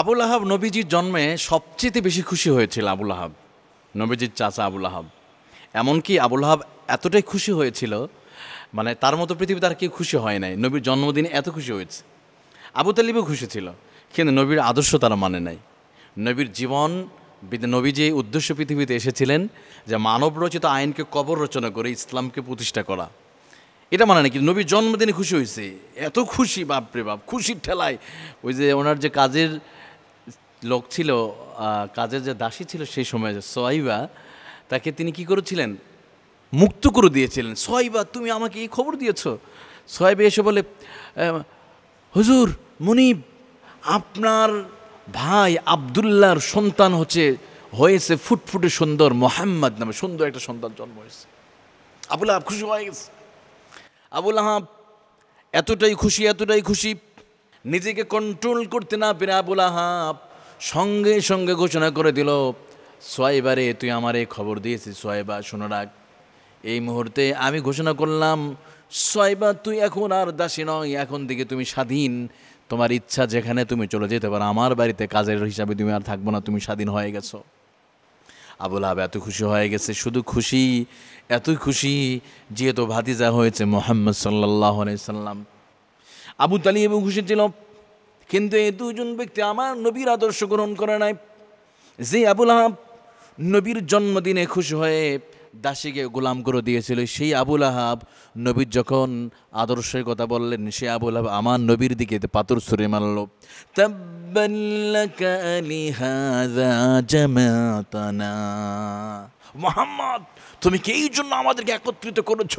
আবুল আহাব নবীজির জন্মে সবচেয়ে বেশি খুশি হয়েছিল আবুল আহাব নবীজির চাচা আবুল আহাব এমনকি আবুল আহাব এতটাই খুশি হয়েছিল মানে তার মতো পৃথিবীতে আর কেউ খুশি হয় নাই নবীর জন্মদিনে এত খুশি হয়েছে আবু তালিবও খুশি ছিল কিন্তু নবীর আদর্শ তারা মানে নাই নবীর জীবন নবী যে উদ্দেশ্য পৃথিবীতে এসেছিলেন যে মানব রচিত আইনকে কবর রচনা করে ইসলামকে প্রতিষ্ঠা করা এটা মানে কিন্তু নবীর জন্মদিনে খুশি হয়েছে এত খুশি বাপরে বাপ খুশির ঠেলায় ওই যে ওনার যে কাজের লোক ছিল কাজের যে দাসী ছিল সেই সময় সোয়াইবা তাকে তিনি কি করেছিলেন মুক্ত করে দিয়েছিলেন সোয়াইবা তুমি আমাকে এই খবর দিয়েছ সোয়াইবা এসে বলে হুজুর মুনিব আপনার ভাই আবদুল্লার সন্তান হচ্ছে হয়েছে ফুটফুটে সুন্দর মোহাম্মদ নামে সুন্দর একটা সন্তান জন্ম হয়েছে আবুল আহাব খুশি হয়ে গেছে আবুল আহাব এতটাই খুশি এতটাই খুশি নিজেকে কন্ট্রোল করতে না পেরে আবুল আহাব সঙ্গে সঙ্গে ঘোষণা করে দিল সোয়াইবারে তুই আমার এই খবর দিয়েছিস সোয়াইবা শোনো রাখ এই মুহূর্তে আমি ঘোষণা করলাম সোয়াইবা তুই এখন আর দাসী নয় এখন থেকে তুমি স্বাধীন তোমার ইচ্ছা যেখানে তুমি চলে যেতে পারো আমার বাড়িতে কাজের হিসাবে তুমি আর থাকবো না তুমি স্বাধীন হয়ে গেছো আবুল আব এত খুশি হয়ে গেছে শুধু খুশি এতই খুশি যেহেতু ভাতিজা হয়েছে মোহাম্মদ সাল্লাহ সাল্লাম আবু এবং খুশি ছিল কিন্তু এই দুজন ব্যক্তি আমার নবীর আদর্শ গ্রহণ করে নাই যে আবুল আহাব নবীর জন্মদিনে খুশি হয়ে দাসীকে গোলাম করে দিয়েছিল সেই আবুল আহাব নবীর যখন আদর্শের কথা বললেন সে আবুল আহাব আমার নবীর দিকে পাথর ছুঁড়ে মারল মোহাম্মদ তুমি কি এই জন্য আমাদেরকে একত্রিত করেছ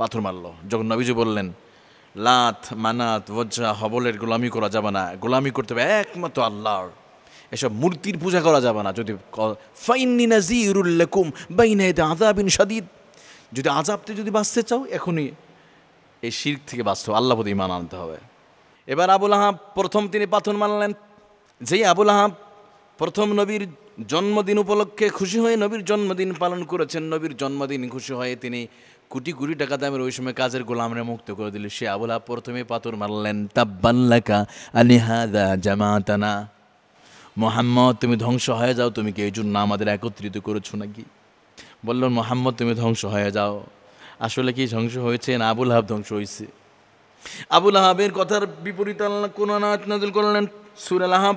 পাথর মারল যখন নবীজি বললেন লাত মানাত বজ্রা হবলের গোলামি করা যাবে না গোলামি করতে হবে একমাত্র আল্লাহর এসব মূর্তির পূজা করা যাবে না যদি ফাইনি নাজিরুল্লাকুম বাইনাইতে আজাবিন সাদিদ যদি আজাবতে যদি বাঁচতে চাও এখনই এই শির থেকে বাঁচতে হবে আল্লাহ প্রতি মান আনতে হবে এবার আবুল আহাব প্রথম তিনি পাথর মানলেন যেই আবুল আহাব প্রথম নবীর জন্মদিন উপলক্ষে খুশি হয়ে নবীর জন্মদিন পালন করেছেন নবীর জন্মদিন খুশি হয়ে তিনি কোটি কোটি টাকা দামের ওই সময় কাজের গোলামরে মুক্ত করে দিল সে আবুলা প্রথমে পাথর মারলেন তাব্বাল্লাকা আনিহাদা জামাতানা মোহাম্মদ তুমি ধ্বংস হয়ে যাও তুমি কি এই জন্য আমাদের একত্রিত করেছো নাকি বললেন মোহাম্মদ তুমি ধ্বংস হয়ে যাও আসলে কি ধ্বংস হয়েছে না আবুল হাব ধ্বংস হয়েছে আবুল আহাবের কথার বিপরীত আল্লাহ কোন নাজ নাজিল করলেন সুরাল আহাব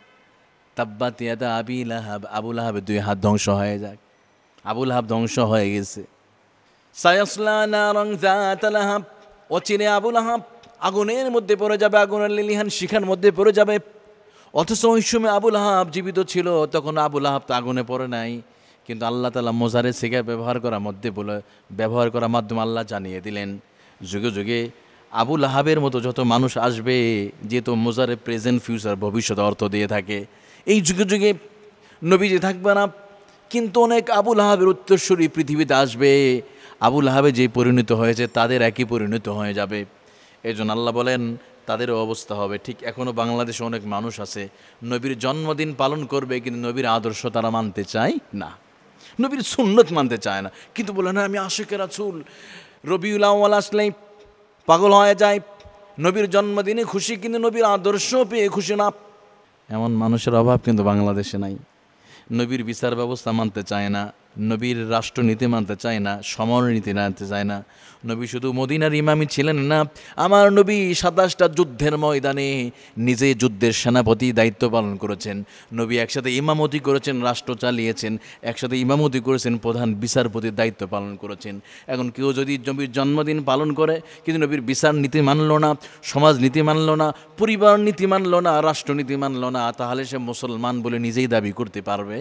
তাব্বাত ইয়াদা আবি লাহাব আবুল আহাবের দুই হাত ধ্বংস হয়ে যাক আবুল আহাব ধ্বংস হয়ে গেছে সায়াসলাহাব অচিনে আবুল আহাব আগুনের মধ্যে পড়ে যাবে আগুনের লিলিহান শিখার মধ্যে পড়ে যাবে অথচ ওই সময় আবুল আহাব জীবিত ছিল তখন আবুল আহাব তো আগুনে পড়ে নাই কিন্তু আল্লাহ তালা মোজারে শিখা ব্যবহার করার মধ্যে বলে ব্যবহার করার মাধ্যমে আল্লাহ জানিয়ে দিলেন যুগে যুগে আবুল আহাবের মতো যত মানুষ আসবে যেহেতু মোজারে প্রেজেন্ট ফিউচার ভবিষ্যৎ অর্থ দিয়ে থাকে এই যুগে যুগে নবীজি থাকবে না কিন্তু অনেক আবুল আহাবের উত্তরস্বরী পৃথিবীতে আসবে আবুল আহাবে যে পরিণত হয়েছে তাদের একই পরিণত হয়ে যাবে এই জন্য আল্লাহ বলেন তাদেরও অবস্থা হবে ঠিক এখনও বাংলাদেশে অনেক মানুষ আছে নবীর জন্মদিন পালন করবে কিন্তু নবীর আদর্শ তারা মানতে চায় না নবীর সুন্নত মানতে চায় না কিন্তু বলে না আমি আশেকেরা চুল রবিউল আওয়াল আসলেই পাগল হয়ে যায় নবীর জন্মদিনে খুশি কিন্তু নবীর আদর্শ পেয়ে খুশি না এমন মানুষের অভাব কিন্তু বাংলাদেশে নাই নবীর বিচার ব্যবস্থা মানতে চায় না নবীর রাষ্ট্রনীতি মানতে চায় না নীতি মানতে চায় না নবী শুধু মদিনার ইমামি ছিলেন না আমার নবী সাতাশটা যুদ্ধের ময়দানে নিজে যুদ্ধের সেনাপতি দায়িত্ব পালন করেছেন নবী একসাথে ইমামতি করেছেন রাষ্ট্র চালিয়েছেন একসাথে ইমামতি করেছেন প্রধান বিচারপতির দায়িত্ব পালন করেছেন এখন কেউ যদি নবীর জন্মদিন পালন করে কিন্তু নবীর বিচার নীতি মানল না সমাজ নীতি মানল না পরিবার নীতি মানল না রাষ্ট্রনীতি মানল না তাহলে সে মুসলমান বলে নিজেই দাবি করতে পারবে